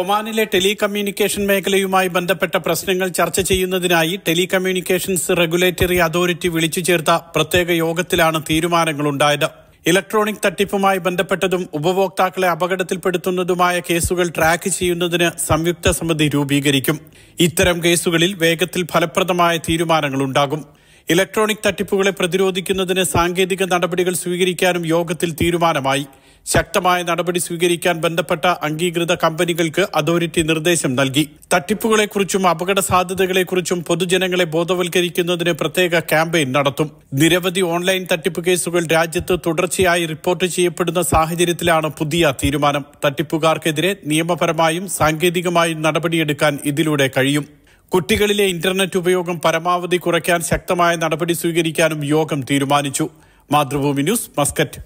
ഒമാനിലെ ടെലികമ്മ്യൂണിക്കേഷൻ മേഖലയുമായി ബന്ധപ്പെട്ട പ്രശ്നങ്ങൾ ചർച്ച ചെയ്യുന്നതിനായി ടെലികമ്മ്യൂണിക്കേഷൻസ് റെഗുലേറ്ററി അതോറിറ്റി വിളിച്ചു ചേർത്ത പ്രത്യേക യോഗത്തിലാണ് തീരുമാനങ്ങളുണ്ടായത് ഇലക്ട്രോണിക് തട്ടിപ്പുമായി ബന്ധപ്പെട്ടതും ഉപഭോക്താക്കളെ അപകടത്തിൽപ്പെടുത്തുന്നതുമായ കേസുകൾ ട്രാക്ക് ചെയ്യുന്നതിന് സംയുക്ത സമിതി രൂപീകരിക്കും ഇത്തരം കേസുകളിൽ വേഗത്തിൽ ഫലപ്രദമായ തീരുമാനങ്ങളുണ്ടാകും ഇലക്ട്രോണിക് തട്ടിപ്പുകളെ പ്രതിരോധിക്കുന്നതിന് സാങ്കേതിക നടപടികൾ സ്വീകരിക്കാനും യോഗത്തിൽ തീരുമാനമായി ശക്തമായ നടപടി സ്വീകരിക്കാൻ ബന്ധപ്പെട്ട അംഗീകൃത കമ്പനികൾക്ക് അതോറിറ്റി നിർദ്ദേശം നൽകി തട്ടിപ്പുകളെക്കുറിച്ചും അപകട സാധ്യതകളെക്കുറിച്ചും പൊതുജനങ്ങളെ ബോധവൽക്കരിക്കുന്നതിന് പ്രത്യേക ക്യാമ്പയിൻ നടത്തും നിരവധി ഓൺലൈൻ തട്ടിപ്പ് കേസുകൾ രാജ്യത്ത് തുടർച്ചയായി റിപ്പോർട്ട് ചെയ്യപ്പെടുന്ന സാഹചര്യത്തിലാണ് പുതിയ തീരുമാനം തട്ടിപ്പുകാർക്കെതിരെ നിയമപരമായും സാങ്കേതികമായും നടപടിയെടുക്കാൻ ഇതിലൂടെ കഴിയും കുട്ടികളിലെ ഇന്റർനെറ്റ് ഉപയോഗം പരമാവധി കുറയ്ക്കാൻ ശക്തമായ നടപടി സ്വീകരിക്കാനും യോഗം തീരുമാനിച്ചു മാതൃഭൂമി ന്യൂസ് മസ്കറ്റ്